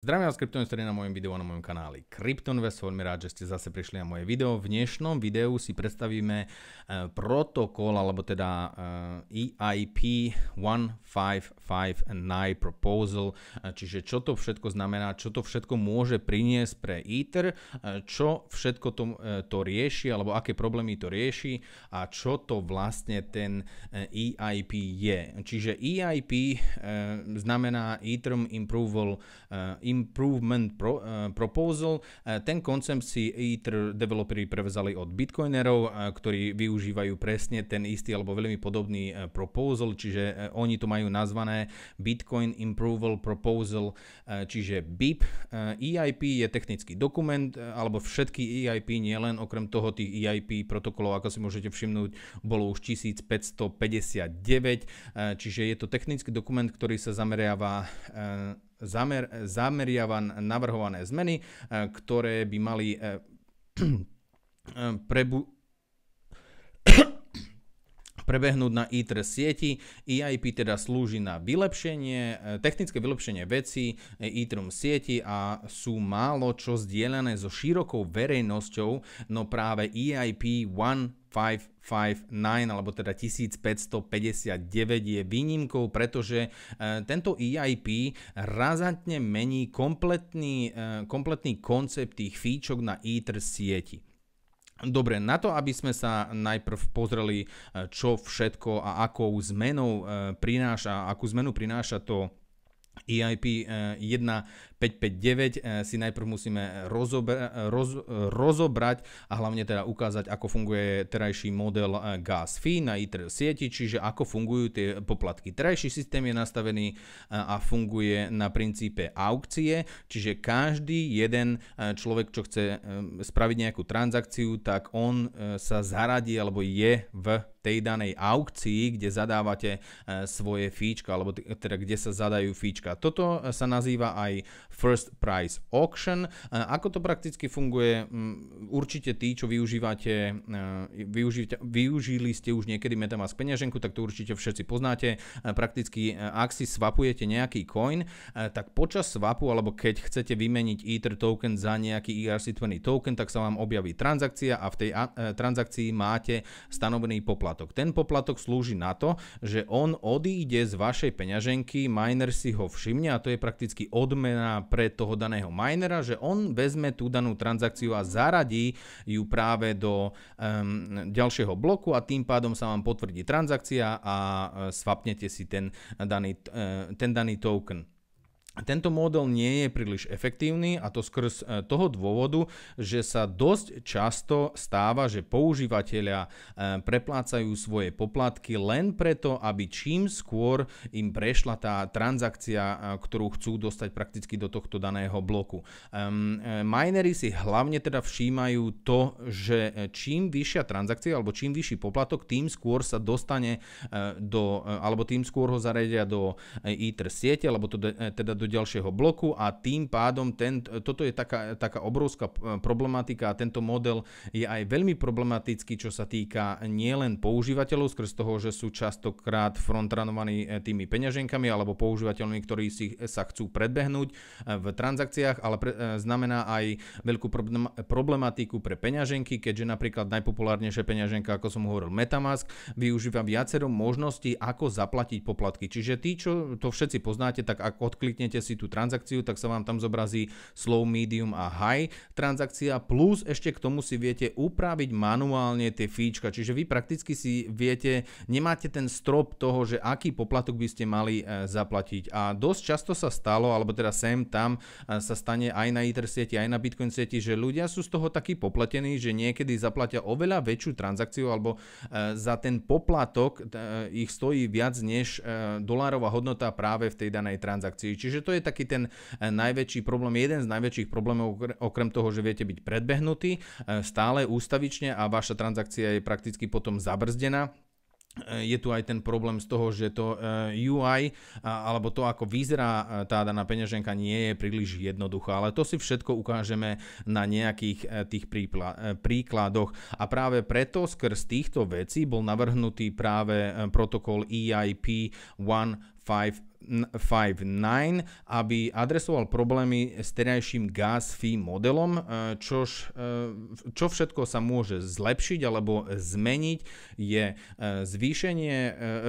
Zdravím vás kryptoinvestory na mojom videu na mojom kanáli Kryptonvest. Veľmi rád, že ste zase prišli na moje video. V dnešnom videu si predstavíme e, protokol, alebo teda EIP e 1559 Proposal, e, čiže čo to všetko znamená, čo to všetko môže priniesť pre Ether, čo všetko to, to rieši, alebo aké problémy to rieši a čo to vlastne ten EIP je. Čiže EIP znamená iter Improval Improvement pro, eh, Proposal. Eh, ten koncept si Ether developeri prevezali od Bitcoinerov, eh, ktorí využívajú presne ten istý alebo veľmi podobný proposal, čiže oni to majú nazvané Bitcoin Improval Proposal, čiže BIP. EIP e je technický dokument, alebo všetky EIP, nielen okrem toho tých EIP protokolov, ako si môžete všimnúť, bolo už 1559, čiže je to technický dokument, ktorý sa zameriava zamer, zameriavan navrhované zmeny, e, ktoré by mali e, e, prebu- prebehnúť na ITR sieti. EIP teda slúži na vylepšenie, eh, technické vylepšenie vecí ITR eh, sieti a sú málo čo zdieľané so širokou verejnosťou, no práve EIP 1559 alebo teda 1559 je výnimkou, pretože eh, tento EIP razantne mení kompletný, kompletný koncept tých fíčok na ITR sieti. Dobre, na to, aby sme sa najprv pozreli, e, čo všetko a akou zmenou e, prináša, akú zmenu prináša to EIP 1.1 e, 559 eh, si najprv musíme rozobra- eh, roz- eh, rozobrať a hlavne teda ukázať, ako funguje terajší model gas fee na ITER sieti, čiže ako fungujú tie poplatky. Terajší systém je nastavený a funguje na princípe aukcie, čiže každý jeden človek, čo chce spraviť nejakú transakciu, tak on sa zaradí alebo je v tej danej aukcii, kde zadávate svoje fíčka, alebo teda kde sa zadajú fíčka. Toto sa nazýva aj First Price Auction. Ako to prakticky funguje? Mm, určite tí, čo využívate, e, využívate, využili ste už niekedy Metamask peňaženku, tak to určite všetci poznáte. E, prakticky, e, ak si swapujete nejaký coin, tak počas swapu, alebo keď chcete vymeniť Ether token za nejaký ERC20 token, tak sa vám objaví transakcia a v tej transakcii máte stanovený poplatok. Ten poplatok slúži na to, že on odíde z vašej peňaženky, miner si ho všimne a to je prakticky odmena pre toho daného minera, že on vezme tú danú transakciu a zaradí ju práve do um, ďalšieho bloku a tým pádom sa vám potvrdí transakcia a uh, svapnete si ten daný, uh, ten daný token. Tento model nie je príliš efektívny a to skrz e, toho dôvodu, že sa dosť často stáva, že používateľia e, preplácajú svoje poplatky len preto, aby čím skôr im prešla tá transakcia, e, ktorú chcú dostať prakticky do tohto daného bloku. Minery si hlavne teda všímajú to, že čím vyššia transakcia alebo čím vyšší poplatok, tým skôr sa dostane do, alebo tým skôr ho zaredia do Itr siete, alebo to teda do ďalšieho bloku a tým pádom ten, toto je taká, taká obrovská e, problematika a tento model je aj veľmi problematický, čo sa týka nielen používateľov skrz toho, že sú častokrát frontranovaní e, tými peňaženkami alebo používateľmi, ktorí si, sa chcú predbehnúť e, v transakciách, ale pre, znamená aj veľkú problematiku pre peňaženky, keďže napríklad najpopulárnejšia peňaženka, ako som hovoril, Metamask, využíva viacero možností, ako zaplatiť poplatky. Čiže tí, čo to všetci poznáte, tak ak odkliknete kliknete si tú transakciu, tak sa vám tam zobrazí slow, medium a high transakcia, plus ešte k tomu si viete upraviť manuálne tie fíčka, čiže vy prakticky si viete, nemáte ten strop toho, že aký poplatok by ste mali e, zaplatiť. A dosť často sa stalo, alebo teda sem tam e, sa stane aj na Ether sieti, aj na Bitcoin sieti, že ľudia sú z toho takí popletení, že niekedy zaplatia oveľa väčšiu transakciu alebo e, za ten poplatok ich stojí viac než dolárová hodnota práve v tej danej transakcii. Čiže Takže to je taký ten eh, najväčší problém, jeden z najväčších problémov, okrem toho, že viete byť predbehnutý eh, stále ústavične a vaša transakcia je prakticky potom zabrzdená eh, je tu aj ten problém z toho, že to UI alebo to ako vyzerá tá daná peňaženka nie je príliš jednoduchá, ale to si všetko ukážeme na nejakých tých príkladoch a práve preto skrz týchto vecí bol navrhnutý práve protokol EIP 1 5.9, aby adresoval problémy s terajším gas fee modelom, e, čož, e, čo všetko sa môže zlepšiť alebo zmeniť je e, zvýšenie,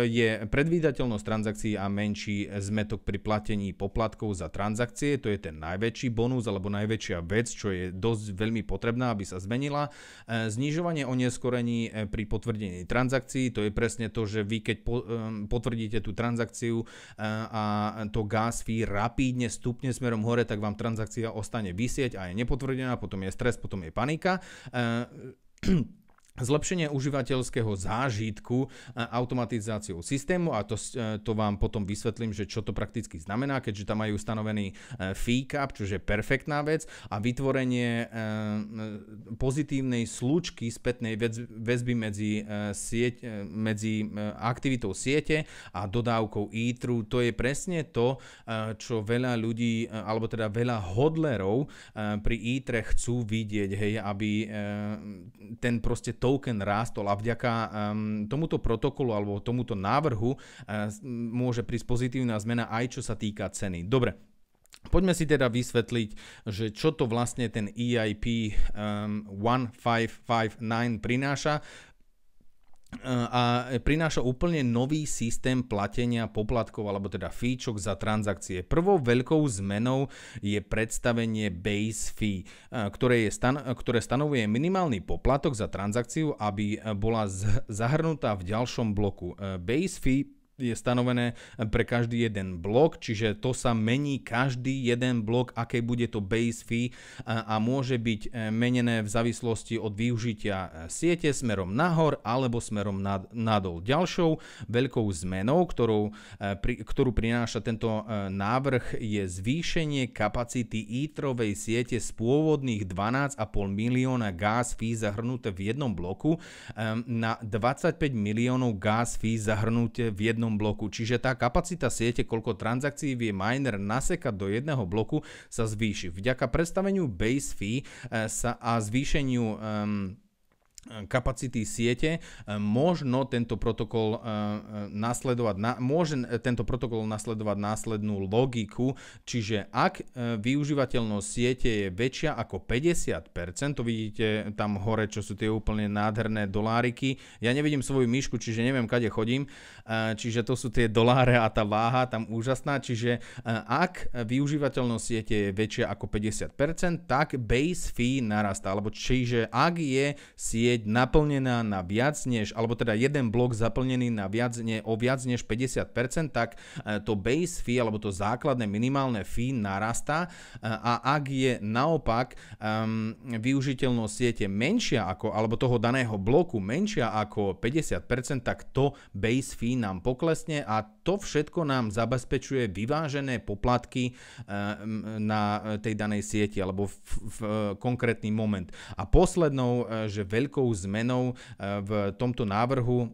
je predvídateľnosť transakcií a menší zmetok pri platení poplatkov za transakcie, to je ten najväčší bonus alebo najväčšia vec, čo je dosť veľmi potrebná, aby sa zmenila. Znižovanie oneskorení pri potvrdení transakcií, to je presne to, že vy keď potvrdíte tú transakciu, a to gas fee rapídne stupne smerom hore, tak vám transakcia ostane vysieť a je nepotvrdená, potom je stres, potom je panika. E, zlepšenie užívateľského zážitku e, automatizáciou systému a to, e, to vám potom vysvetlím, že čo to prakticky znamená, keďže tam majú stanovený e, fee cap, čo je perfektná vec a vytvorenie pozitívnej slučky spätnej väzby medzi, sieť, medzi aktivitou siete a dodávkou e-tru. To je presne to, čo veľa ľudí, alebo teda veľa hodlerov pri e chcú vidieť, hej, aby ten proste token rástol a vďaka ehm, tomuto protokolu alebo tomuto návrhu eh, môže prísť pozitívna zmena aj čo sa týka ceny. Dobre, Poďme si teda vysvetliť, že čo to vlastne ten EIP um, 1559 prináša a prináša úplne nový systém platenia poplatkov alebo teda fíčok za transakcie. Prvou veľkou zmenou je predstavenie base fee, ktoré, je stan- ktoré stanovuje minimálny poplatok za transakciu, aby bola z- zahrnutá v ďalšom bloku. Base fee je stanovené pre každý jeden blok, čiže to sa mení každý jeden blok, aké bude to base fee a, a môže byť e, menené v závislosti od využitia e, siete smerom nahor alebo smerom nad, nadol. Ďalšou veľkou zmenou, ktorou, e, pri, ktorú prináša tento návrh je zvýšenie kapacity ítrovej siete z pôvodných 12,5 milióna gas fee zahrnuté v jednom bloku na 25 miliónov gas fee zahrnuté v jednom jednom bloku, čiže tá kapacita siete, koľko transakcií vie miner nasekať do jedného bloku, sa zvýši. Vďaka predstaveniu base fee e, sa a zvýšeniu um, kapacity siete, e, možno tento protokol e, e, nasledovať, môže tento protokol nasledovať následnú logiku, čiže ak využívateľnosť siete je väčšia ako 50%, to vidíte tam hore, čo sú tie úplne nádherné doláriky, ja nevidím svoju myšku, čiže neviem, kade chodím, čiže to sú tie doláre a tá váha tam úžasná, čiže ak využívateľnosť siete je väčšia ako 50%, tak base fee narastá, alebo čiže ak je sieť sieť naplnená na viac než, alebo teda jeden blok zaplnený na viac ne, o viac než 50%, tak e, to base fee, alebo to základné minimálne fee narastá e, a ak je naopak um, využiteľnosť siete menšia ako, alebo toho daného bloku menšia ako 50%, tak to base fee nám poklesne a to všetko nám zabezpečuje vyvážené poplatky eh, na eh, tej danej sieti alebo v, v eh, konkrétny moment. A poslednou, že veľkou zmenou v tomto návrhu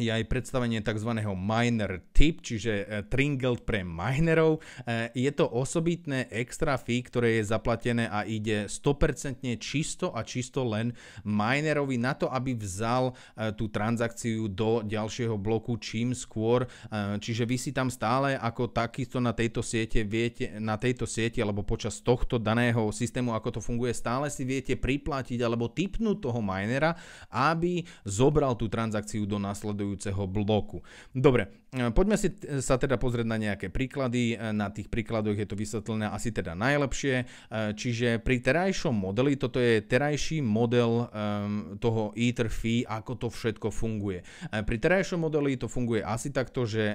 je aj predstavenie tzv. miner tip, čiže e, tringle pre minerov. E, je to osobitné extra fee, ktoré je zaplatené a ide 100% čisto a čisto len minerovi na to, aby vzal e, tú transakciu do ďalšieho bloku čím skôr. Čiže vy si tam stále ako takisto na tejto siete viete, na tejto siete alebo počas tohto daného systému, ako to funguje, stále si viete priplatiť alebo typnúť toho minera, aby zobral tú transakciu do následujú nasledujúceho bloku. Dobre, e, poďme si sa teda pozrieť na nejaké príklady. E, na tých príkladoch je to vysvetlené asi teda najlepšie. E, čiže pri terajšom modeli, toto je terajší model toho Ether fee, ako to všetko funguje. Pri terajšom modeli to funguje asi takto, že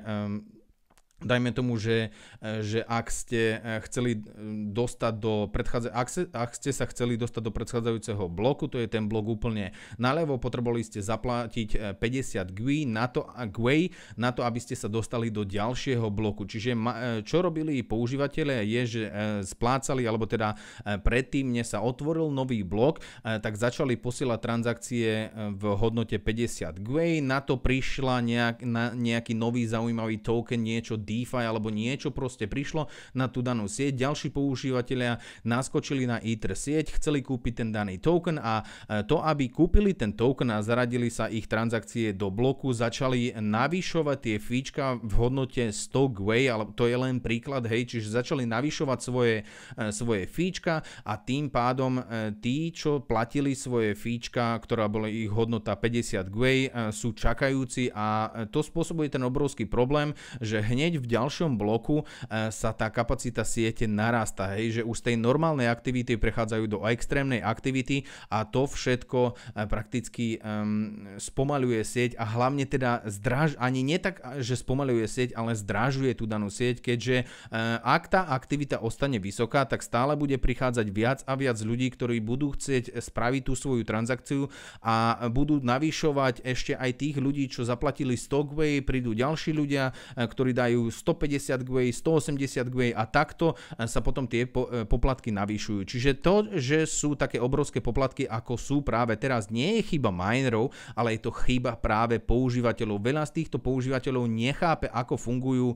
Dajme tomu, že, eh, že ak ste eh, chceli mm, dostať do predchádza- ak, se, ak ste sa chceli dostať do predchádzajúceho bloku, to je ten blok úplne nalevo potrebovali ste zaplatiť 50 eh, gui na to, gui na to, aby ste sa dostali do ďalšieho bloku. Čiže ma, čo robili používateľe je, že splácali, alebo teda predtým, než sa otvoril nový blok, tak začali posielať transakcie v hodnote 50 gui, na to prišla nejak, na nejaký nový zaujímavý token, niečo DeFi alebo niečo proste prišlo na tú danú sieť, ďalší používateľia naskočili na Ether sieť, chceli kúpiť ten daný token a e, to, aby kúpili ten token a zaradili sa ich transakcie do bloku, začali navyšovať tie fíčka v hodnote 100 GWAY, ale to je len príklad, hej, čiže začali navyšovať svoje, e, svoje fíčka a tým pádom e, tí, čo platili svoje fíčka, ktorá bola ich hodnota 50 Gway, sú čakajúci a to spôsobuje ten obrovský problém, že hneď hneď v ďalšom bloku e, sa tá kapacita siete narasta, hej, že už z tej normálnej aktivity prechádzajú do extrémnej aktivity a to všetko e, prakticky um, spomaluje sieť a hlavne teda zdraž, ani nie tak, že spomaluje sieť, ale zdrážuje tú danú sieť, keďže uh, ak tá aktivita ostane vysoká, tak stále bude prichádzať viac a viac ľudí, ktorí budú chcieť spraviť tú svoju transakciu a budú navýšovať ešte aj tých ľudí, čo zaplatili Stockway, prídu ďalší ľudia, ktorí dajú majú 150 GB, 180 GB a takto sa potom tie e, poplatky navýšujú. Čiže to, že sú také obrovské poplatky, ako sú práve teraz, nie je chyba minerov, ale je to chyba práve používateľov. Veľa z týchto používateľov nechápe, ako fungujú e,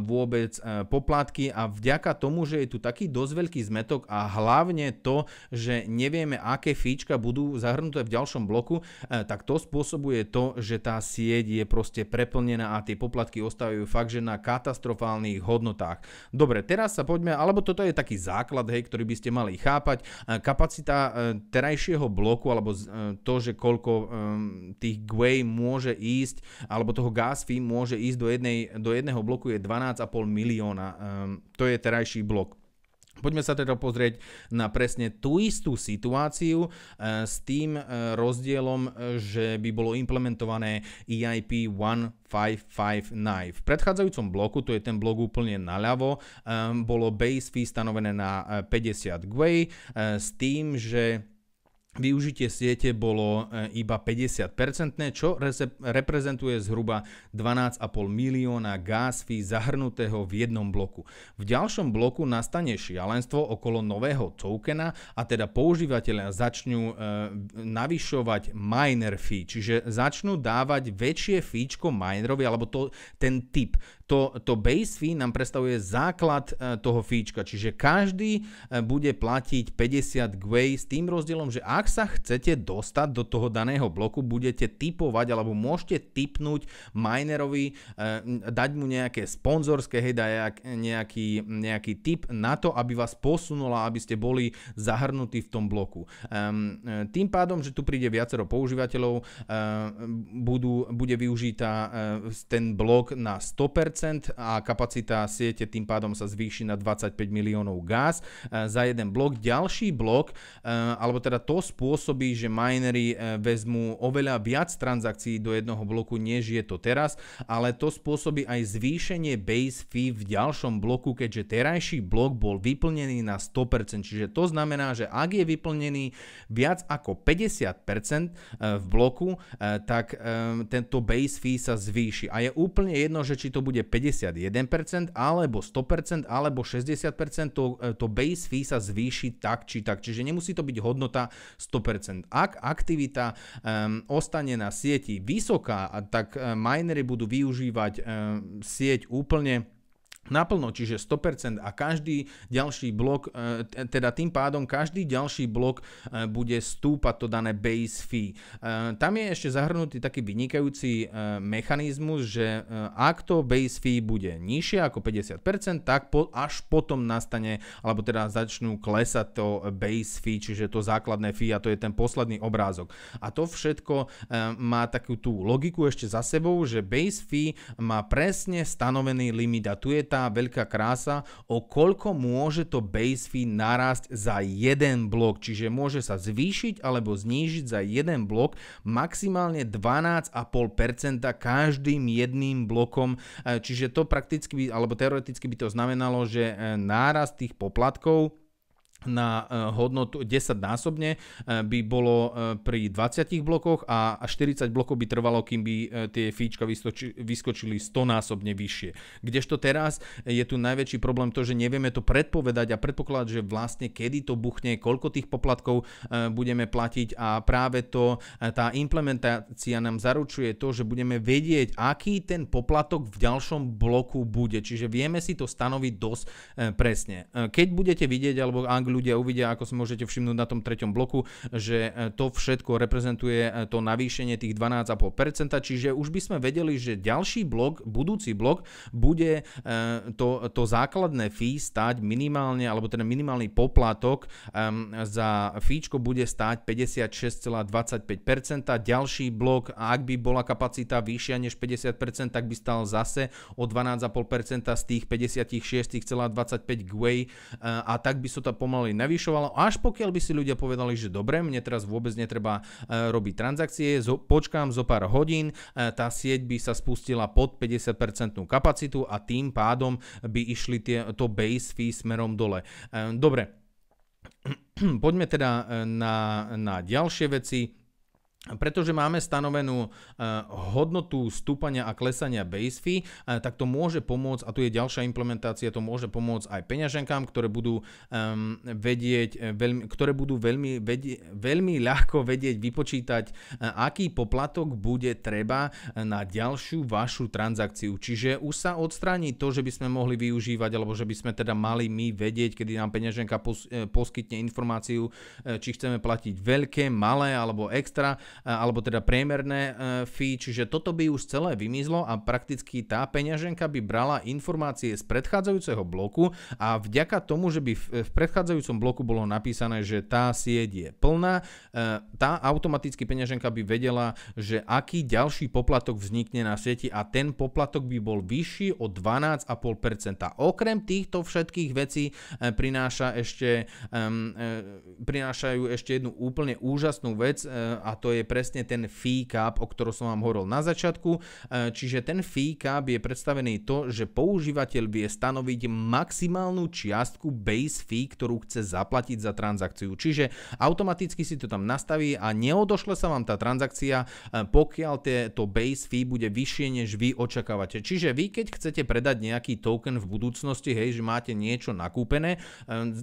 vôbec e, poplatky a vďaka tomu, že je tu taký dosť veľký zmetok a hlavne to, že nevieme, aké fíčka budú zahrnuté v ďalšom bloku, tak to spôsobuje to, že tá sieť je proste preplnená a tie poplatky ostávajú fakt, že na katastrofálnych hodnotách. Dobre, teraz sa poďme, alebo toto je taký základ, hej, ktorý by ste mali chápať. E, kapacita e, terajšieho bloku, alebo e, to, že koľko tých gway môže ísť, alebo toho gasfí môže ísť do, jednej, do jedného bloku je 12,5 milióna. To je terajší blok. Poďme sa teda pozrieť na presne tú istú situáciu e, s tým e, rozdielom, e, že by bolo implementované EIP 1559. V predchádzajúcom bloku, to je ten blok úplne naľavo, bolo base fee stanovené na 50 GUI s tým, že Využitie siete bolo e, iba 50 čo reprezentuje zhruba 12,5 milióna gásfy zahrnutého v jednom bloku. V ďalšom bloku nastane šialenstvo okolo nového tokena a teda používateľia začnú e, navyšovať miner fee, čiže začnú dávať väčšie fíčko minerovi alebo to, ten typ to, to base fee nám predstavuje základ e, toho fíčka, čiže každý e, bude platiť 50 gwei s tým rozdielom, že ak sa chcete dostať do toho daného bloku, budete typovať alebo môžete typnúť minerovi, e, dať mu nejaké sponzorské, hej, daj nejaký, nejaký tip na to, aby vás posunula, aby ste boli zahrnutí v tom bloku. Ehm, tým pádom, že tu príde viacero používateľov, budú, bude využitá ten blok na 100%, a kapacita siete tým pádom sa zvýši na 25 miliónov gáz. E, za jeden blok. Ďalší blok, e, alebo teda to spôsobí, že minery e, vezmú oveľa viac transakcií do jednoho bloku, než je to teraz, ale to spôsobí aj zvýšenie base fee v ďalšom bloku, keďže terajší blok bol vyplnený na 100%, čiže to znamená, že ak je vyplnený viac ako 50% v bloku, tak tento base fee sa zvýši. A je úplne jedno, že či to bude 51% alebo 100% alebo 60%, to, e, to base fee sa zvýši tak či tak. Čiže nemusí to byť hodnota 100%. Ak aktivita um, ostane na sieti vysoká, tak e, minery budú využívať um, sieť úplne naplno, čiže 100% a každý ďalší blok, e, teda tým pádom každý ďalší blok e, bude stúpať to dané base fee. E, tam je ešte zahrnutý taký vynikajúci mechanizmus, že ak to base fee bude nižšie ako 50%, tak po, až potom nastane, alebo teda začnú klesať to base fee, čiže to základné fee a to je ten posledný obrázok. A to všetko má takú tú logiku ešte za sebou, že base fee má presne stanovený limit a tu je tá tá veľká krása, o koľko môže to base fee narásť za jeden blok. Čiže môže sa zvýšiť alebo znížiť za jeden blok maximálne 12,5% každým jedným blokom. E, čiže to prakticky, by, alebo teoreticky by to znamenalo, že e, nárast tých poplatkov na e, hodnotu 10 násobne e, by bolo e, pri 20 blokoch a 40 blokov by trvalo, kým by tie fíčka vyskočili 100 násobne vyššie. Kdežto teraz je tu najväčší problém to, že nevieme to predpovedať a predpokladať, že vlastne kedy to buchne, koľko tých poplatkov budeme platiť a práve to, tá implementácia nám zaručuje to, že budeme vedieť, aký ten poplatok v ďalšom bloku bude. Čiže vieme si to stanoviť dosť presne. Keď budete vidieť, alebo Anglu ľudia uvidia, ako si môžete všimnúť na tom treťom bloku, že e, to všetko reprezentuje e, to navýšenie tých 12,5%, čiže už by sme vedeli, že ďalší blok, budúci blok, bude e, to, to základné fee stať minimálne, alebo ten teda minimálny poplatok za fíčko bude stáť 56,25%, ďalší blok, ak by bola kapacita vyššia než 50%, tak by stal zase o 12,5% z tých 56,25 a tak by sa so to pomal pomaly navyšovalo, až pokiaľ by si ľudia povedali, že dobre, mne teraz vôbec netreba e, robiť transakcie, zo, počkám zo pár hodín, e, tá sieť by sa spustila pod 50% kapacitu a tým pádom by išli tie, to base fee smerom dole. E, dobre, poďme teda na, na ďalšie veci pretože máme stanovenú e, hodnotu stúpania a klesania base fee, e, tak to môže pomôcť, a tu je ďalšia implementácia, to môže pomôcť aj peňaženkám, ktoré budú vedieť, e, veľmi, ktoré budú veľmi, vedie, veľmi ľahko vedieť vypočítať, aký poplatok bude treba na ďalšiu vašu transakciu. Čiže už sa odstráni to, že by sme mohli využívať, alebo že by sme teda mali my vedieť, kedy nám peňaženka poskytne informáciu, či chceme platiť veľké, malé alebo extra E, alebo teda priemerné e, fee, čiže toto by už celé vymizlo a prakticky tá peňaženka by brala informácie z predchádzajúceho bloku a vďaka tomu, že by v predchádzajúcom bloku bolo napísané, že tá sieť je plná, e, tá automaticky peňaženka by vedela, že aký ďalší poplatok vznikne na sieti a ten poplatok by bol vyšší o 12,5%. Okrem týchto všetkých vecí prináša ešte, prinášajú ešte jednu úplne úžasnú vec a to je presne ten fee cap, o ktorom som vám hovoril na začiatku. E, čiže ten fee cap je predstavený to, že používateľ vie stanoviť maximálnu čiastku base fee, ktorú chce zaplatiť za transakciu. Čiže automaticky si to tam nastaví a neodošle sa vám tá transakcia, e, pokiaľ to base fee bude vyššie, než vy očakávate. Čiže vy, keď chcete predať nejaký token v budúcnosti, hej, že máte niečo nakúpené e,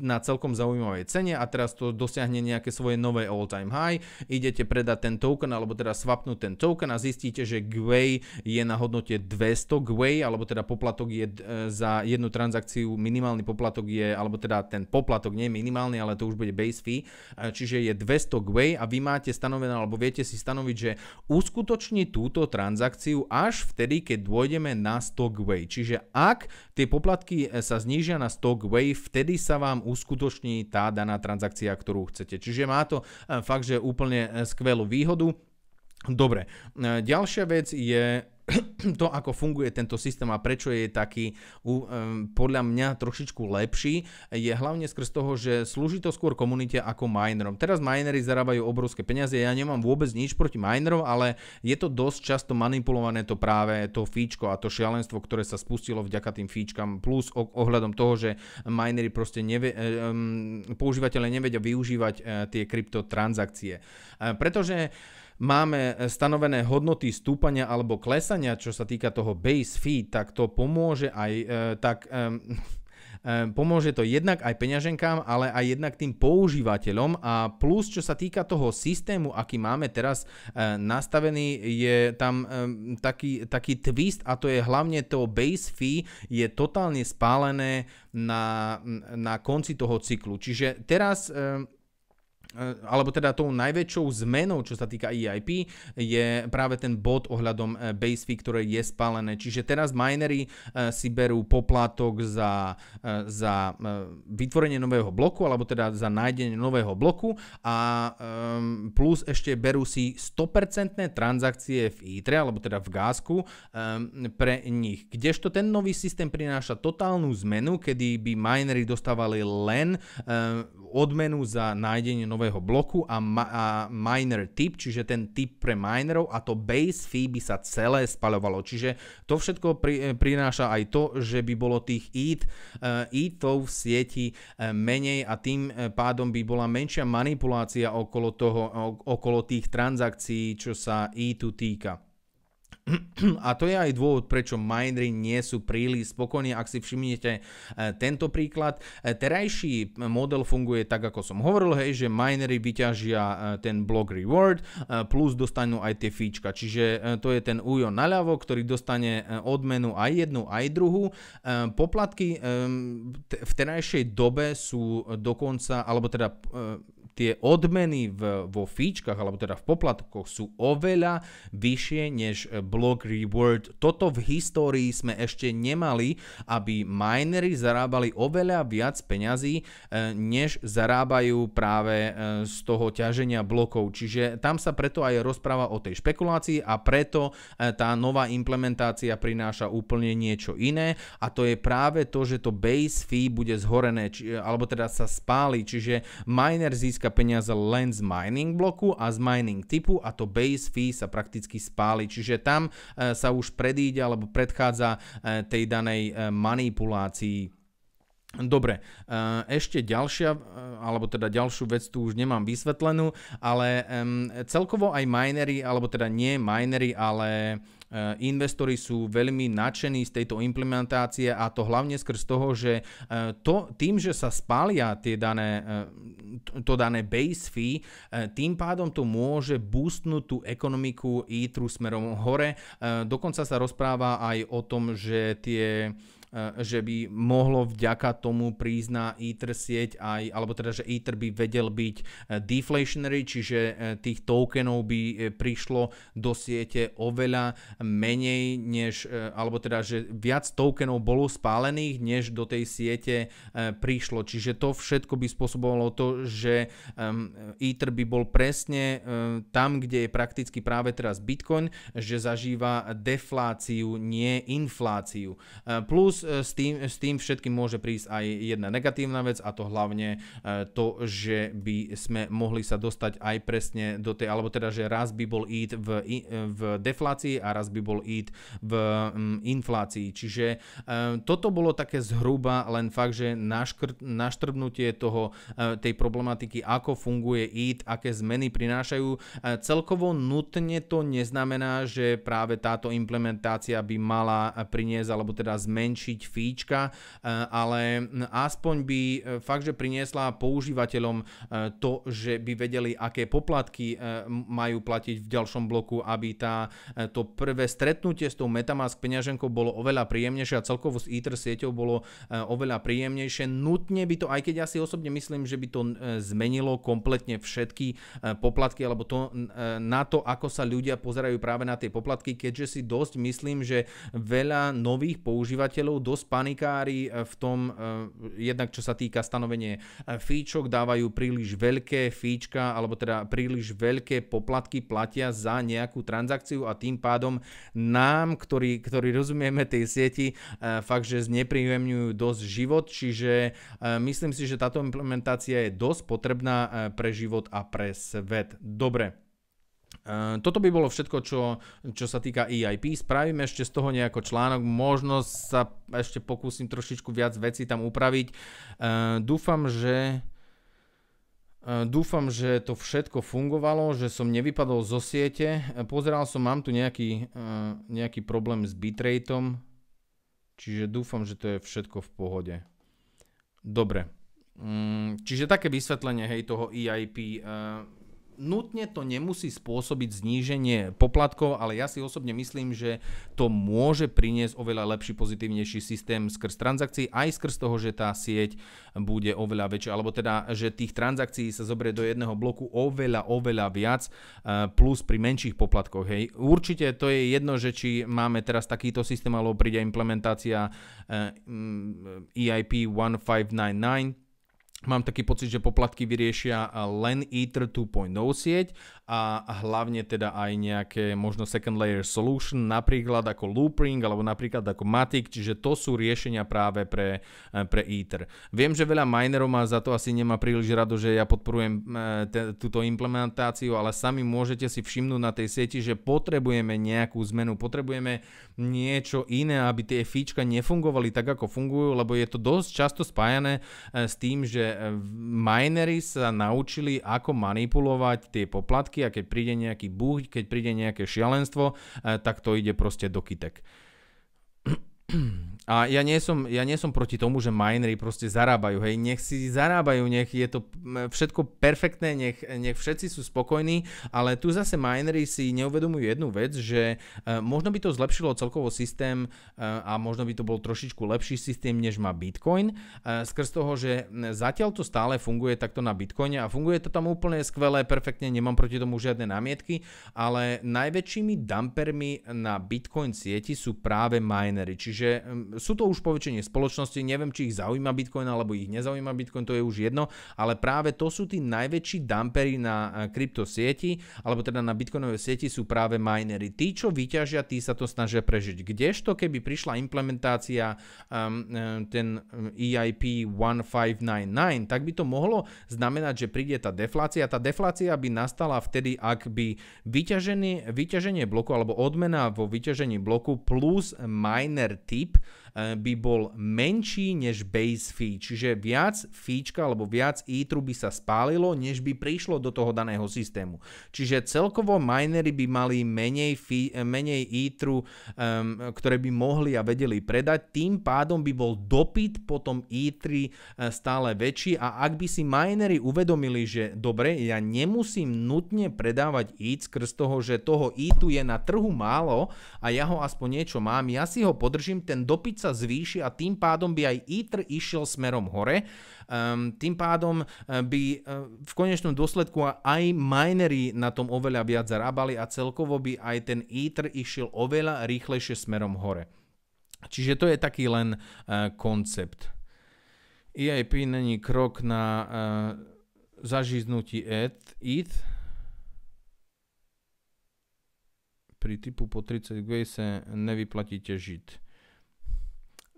na celkom zaujímavej cene a teraz to dosiahne nejaké svoje nové all-time high, idete predať ten token, alebo teda swapnúť ten token a zistíte, že Gway je na hodnote 200 GWAY, alebo teda poplatok je e, za jednu transakciu, minimálny poplatok je, alebo teda ten poplatok nie je minimálny, ale to už bude base fee, e, čiže je 200 GWAY a vy máte stanovené, alebo viete si stanoviť, že uskutoční túto transakciu až vtedy, keď dôjdeme na 100 GWAY. Čiže ak tie poplatky e, sa znížia na 100 GWAY, vtedy sa vám uskutoční tá daná transakcia, ktorú chcete. Čiže má to fakt, že úplne skvelú výhodu. Dobre, e, ďalšia vec je to, ako funguje tento systém a prečo je taký podľa mňa trošičku lepší, je hlavne skrz toho, že slúži to skôr komunite ako minerom. Teraz minery zarábajú obrovské peniaze, ja nemám vôbec nič proti minerom, ale je to dosť často manipulované to práve to fíčko a to šialenstvo, ktoré sa spustilo vďaka tým fíčkam, plus ohľadom toho, že minery proste nevie, e, používateľe nevedia využívať e, tie kryptotransakcie. E, pretože máme e, stanovené hodnoty stúpania alebo klesania, čo sa týka toho base fee, tak to pomôže aj e, tak... pomôže to jednak aj peňaženkám, ale aj jednak tým používateľom a plus čo sa týka toho systému, aký máme teraz e, nastavený, je tam taký, taký twist a to je hlavne to base fee je totálne spálené na, na konci toho cyklu. Čiže teraz E, alebo teda tou najväčšou zmenou, čo sa týka EIP, je práve ten bod ohľadom e, base fee, ktoré je spálené. Čiže teraz minery e, si berú poplatok za, za vytvorenie nového bloku, alebo teda za nájdenie nového bloku a plus ešte berú si 100% transakcie v ITRE, alebo teda v gázku pre nich. Kdežto ten nový systém prináša totálnu zmenu, kedy by minery dostávali len odmenu za nájdenie nového nového bloku a, ma- a miner tip, čiže ten typ pre minerov a to base fee by sa celé spaľovalo. Čiže to všetko pri- e, prináša aj to, že by bolo tých uh, eatov v sieti e, menej a tým pádom by bola menšia manipulácia okolo, toho, okolo tých transakcií, čo sa eatu týka. A to je aj dôvod, prečo minery nie sú príliš spokojní. Ak si všimnete e, tento príklad, e, terajší model funguje tak, ako som hovoril, hej, že minery vyťažia e, ten block reward plus dostanú aj tie fíčka. Čiže to je ten ujo naľavo, ktorý dostane odmenu aj jednu, aj druhú. Poplatky v terajšej dobe sú dokonca, alebo teda tie odmeny v, vo fíčkach, alebo teda v poplatkoch sú oveľa vyššie než block reward. Toto v histórii sme ešte nemali, aby minery zarábali oveľa viac peňazí, e, než zarábajú práve e, z toho ťaženia blokov. Čiže tam sa preto aj rozpráva o tej špekulácii a preto e, tá nová implementácia prináša úplne niečo iné a to je práve to, že to base fee bude zhorené, či, alebo teda sa spáli, čiže miner získa získa peniaze len z mining bloku a z mining typu a to base fee sa prakticky spáli. Čiže tam e, sa už predíde alebo predchádza e, tej danej e, manipulácii Dobre, e, ešte ďalšia, e, alebo teda ďalšiu vec tu už nemám vysvetlenú, ale celkovo aj minery, alebo teda nie minery, ale e, investori sú veľmi nadšení z tejto implementácie a to hlavne skrz toho, že to, tým, že sa spália tie dané, to dané base fee, tým pádom to môže boostnúť tú ekonomiku ITRU smerom hore. Dokonca sa rozpráva aj o tom, že tie Eh, že by mohlo vďaka tomu prísť na ITER sieť aj, alebo teda, že ITER by vedel byť eh, deflationary, čiže eh, tých tokenov by prišlo do siete oveľa menej, než, alebo teda, že viac tokenov bolo spálených, než do tej siete prišlo. Čiže to všetko by spôsobovalo to, že Iter by bol presne tam, kde je prakticky práve teraz Bitcoin, že zažíva defláciu, nie infláciu. Plus s tým, s tým všetkým môže prísť aj jedna negatívna vec a to hlavne e, to, že by sme mohli sa dostať aj presne do tej, alebo teda, že raz by bol ít v, e, v deflácii a raz by bol id v mm, inflácii. Čiže e, toto bolo také zhruba len fakt, že naškr, naštrbnutie toho, tej problematiky, ako funguje it, aké zmeny prinášajú. Celkovo nutne to neznamená, že práve táto implementácia by mala priniesť alebo teda zmenšiť riešiť fíčka, e, ale aspoň by e, fakt, že priniesla používateľom e, to, že by vedeli, aké poplatky majú platiť v ďalšom bloku, aby tá, to prvé stretnutie s tou Metamask peňaženkou bolo oveľa príjemnejšie a celkovo s Ether sieťou bolo oveľa príjemnejšie. Nutne by to, aj keď ja si osobne myslím, že by to zmenilo kompletne všetky poplatky, alebo to na to, ako sa ľudia pozerajú práve na tie poplatky, keďže si dosť myslím, že veľa nových používateľov dosť panikári e, v tom, e, jednak čo sa týka stanovenie e, fíčok, dávajú príliš veľké fíčka, alebo teda príliš veľké poplatky platia za nejakú transakciu a tým pádom nám, ktorí, ktorí rozumieme tej sieti, fakt, že znepríjemňujú dosť život, čiže myslím si, že táto implementácia je dosť potrebná pre život a pre svet. Dobre, Eh, toto by bolo všetko, čo, čo sa týka EIP. Spravím ešte z toho nejako článok, možno sa ešte pokúsim trošičku viac veci tam upraviť. Eh, dúfam, že... Eh, dúfam, že to všetko fungovalo, že som nevypadol zo siete. Pozeral som, mám tu nejaký, nejaký problém s bitrateom, čiže dúfam, že to je všetko v pohode. Dobre. Mm, čiže také vysvetlenie hej toho EIP nutne to nemusí spôsobiť zníženie poplatkov, ale ja si osobne myslím, že to môže priniesť oveľa lepší, pozitívnejší systém skrz transakcií, aj skrz toho, že tá sieť bude oveľa väčšia, alebo teda, že tých transakcií sa zoberie do jedného bloku oveľa, oveľa viac, eh, plus pri menších poplatkoch. Hej. Určite to je jedno, že či máme teraz takýto systém, alebo príde implementácia EIP eh, mm, eh, e 1599, Mám taký pocit, že poplatky vyriešia len Ether 2.0 sieť a hlavne teda aj nejaké možno second layer solution, napríklad ako Loopring alebo napríklad ako Matic, čiže to sú riešenia práve pre, e, pre Ether. Viem, že veľa minerov má za to asi nemá príliš rado, že ja podporujem e, te, túto implementáciu, ale sami môžete si všimnúť na tej sieti, že potrebujeme nejakú zmenu, potrebujeme niečo iné, aby tie fíčka nefungovali tak, ako fungujú, lebo je to dosť často spájané e, s tým, že minery sa naučili, ako manipulovať tie poplatky a keď príde nejaký búh, keď príde nejaké šialenstvo, eh, tak to ide proste do kytek. A ja nie, som, ja nie som proti tomu, že minery proste zarábajú, hej, nech si zarábajú, nech je to všetko perfektné, nech, nech všetci sú spokojní, ale tu zase minery si neuvedomujú jednu vec, že e, možno by to zlepšilo celkovo systém e, a možno by to bol trošičku lepší systém, než má Bitcoin, uh, skrz toho, že zatiaľ to stále funguje takto na Bitcoine a funguje to tam úplne skvelé, perfektne, nemám proti tomu žiadne námietky, ale najväčšími dumpermi na Bitcoin sieti sú práve minery, čiže sú to už poväčšenie spoločnosti, neviem, či ich zaujíma Bitcoin alebo ich nezaujíma Bitcoin, to je už jedno, ale práve to sú tí najväčší dumpery na e, kryptosieti, alebo teda na bitcoinové sieti sú práve minery. Tí, čo vyťažia, tí sa to snažia prežiť. Kdežto, keby prišla implementácia um, ten EIP e 1599, tak by to mohlo znamenať, že príde tá deflácia. Tá deflácia by nastala vtedy, ak by vyťaženie, vyťaženie bloku alebo odmena vo vyťažení bloku plus miner typ Eh, by bol menší než base fee, čiže viac fíčka alebo viac itru by sa spálilo, než by prišlo do toho daného systému. Čiže celkovo minery by mali menej, fee, eh, menej etheru, um, ktoré by mohli a vedeli predať, tým pádom by bol dopyt potom etheri stále väčší a ak by si minery uvedomili, že dobre, ja nemusím nutne predávať ETH skrz toho, že toho Itu je na trhu málo a ja ho aspoň niečo mám, ja si ho podržím, ten dopyt sa zvýši a tým pádom by aj ITR išiel smerom hore. Um, tým pádom eh, by um, v konečnom dôsledku aj minery na tom oveľa viac zarábali a celkovo by aj ten ITR išiel oveľa rýchlejšie smerom hore. Čiže to je taký len uh, koncept. EIP není krok na uh, zažiznutí ETH pri typu po 30 sa nevyplatíte žid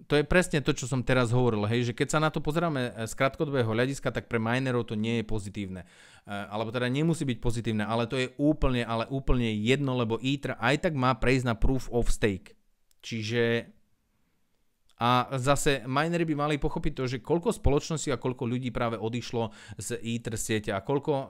to je presne to, čo som teraz hovoril, hej, že keď sa na to pozeráme e, z krátkodobého hľadiska, tak pre minerov to nie je pozitívne. E, alebo teda nemusí byť pozitívne, ale to je úplne, ale úplne jedno, lebo ITRA aj tak má prejsť na proof of stake. Čiže a zase minery by mali pochopiť to, že koľko spoločností a koľko ľudí práve odišlo z ITER siete a koľko e,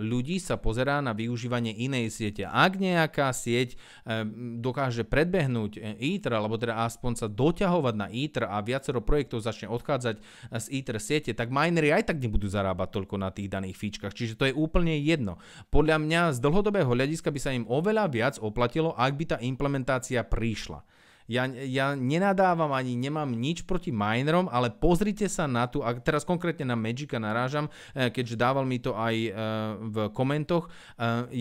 ľudí sa pozerá na využívanie inej siete. Ak nejaká sieť e, dokáže predbehnúť e, ITER, alebo teda aspoň sa doťahovať na ITER a viacero projektov začne odchádzať e, z ITER siete, tak minery aj tak nebudú zarábať toľko na tých daných fíčkach. Čiže to je úplne jedno. Podľa mňa z dlhodobého hľadiska by sa im oveľa viac oplatilo, ak by tá implementácia prišla. Ja, ja nenadávam ani nemám nič proti minerom, ale pozrite sa na tú, a teraz konkrétne na Magica narážam, eh, keďže dával mi to aj eh, v komentoch. Eh,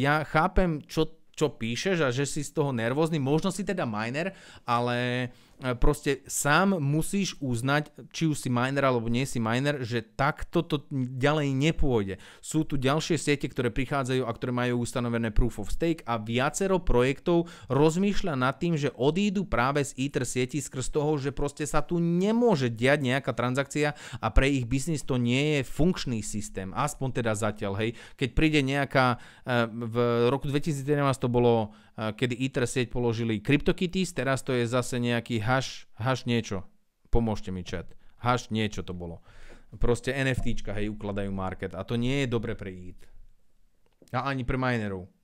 ja chápem, čo čo píšeš a že si z toho nervózny. Možno si teda miner, ale E, proste sám musíš uznať, či už si miner alebo nie si miner, že takto to ďalej nepôjde. Sú tu ďalšie siete, ktoré prichádzajú a ktoré majú ustanovené proof of stake a viacero projektov rozmýšľa nad tým, že odídu práve z ITER sieti skrz toho, že proste sa tu nemôže diať nejaká transakcia a pre ich biznis to nie je funkčný systém, aspoň teda zatiaľ, hej. Keď príde nejaká, e, v roku 2019 to bolo kedy ITER sieť položili CryptoKitties, teraz to je zase nejaký hash, hash niečo. Pomôžte mi chat. Hash niečo to bolo. Proste NFTčka, hej, ukladajú market. A to nie je dobre pre IT. A ani pre minerov.